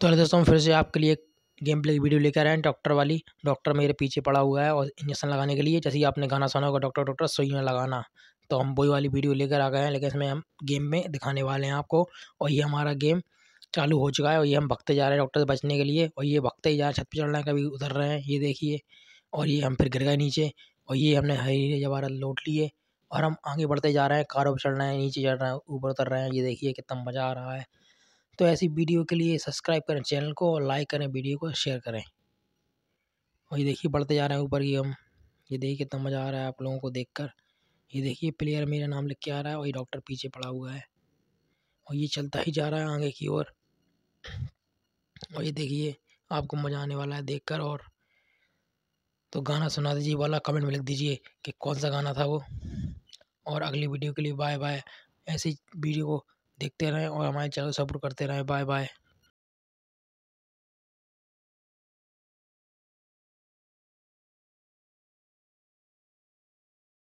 तो अरे दोस्तों फिर से आपके लिए गेम प्ले की वीडियो लेकर आए हैं डॉक्टर वाली डॉक्टर मेरे पीछे पड़ा हुआ है और इंजेक्शन लगाने के लिए जैसे ही आपने गाना सुना होगा डॉक्टर डॉक्टर सुई में लगाना तो हम वही वाली वीडियो लेकर आ गए हैं लेकिन इसमें हम गेम में दिखाने वाले हैं आपको और ये हमारा गेम चालू हो चुका है और ये हम भगते जा रहे हैं डॉक्टर से बचने के लिए और ये भगते ही जा रहे हैं छत पर चढ़ रहे हैं कभी उतर रहे हैं ये देखिए और ये हम फिर गिर गए नीचे और ये हमने हरी जवारा लौट लिए और हम आगे बढ़ते जा रहे हैं कारों पर चढ़ रहे हैं नीचे चढ़ रहे हैं ऊपर उतर रहे हैं ये देखिए कितना मज़ा आ रहा है तो ऐसी वीडियो के लिए सब्सक्राइब करें चैनल को और लाइक करें वीडियो को शेयर करें और ये देखिए बढ़ते जा रहे हैं ऊपर की हम ये देखिए कितना मज़ा आ रहा है आप लोगों को देखकर ये देखिए प्लेयर मेरा नाम लिख के आ रहा है और ये डॉक्टर पीछे पड़ा हुआ है और ये चलता ही जा रहा है आगे की ओर और ये देखिए आपको मज़ा आने वाला है कर और तो गाना सुना दीजिए वाला कमेंट में लिख दीजिए कि कौन सा गाना था वो और अगली वीडियो के लिए बाय बाय ऐसी वीडियो को देखते रहें और हमारे चैनल सपोर्ट करते रहें बाय बाय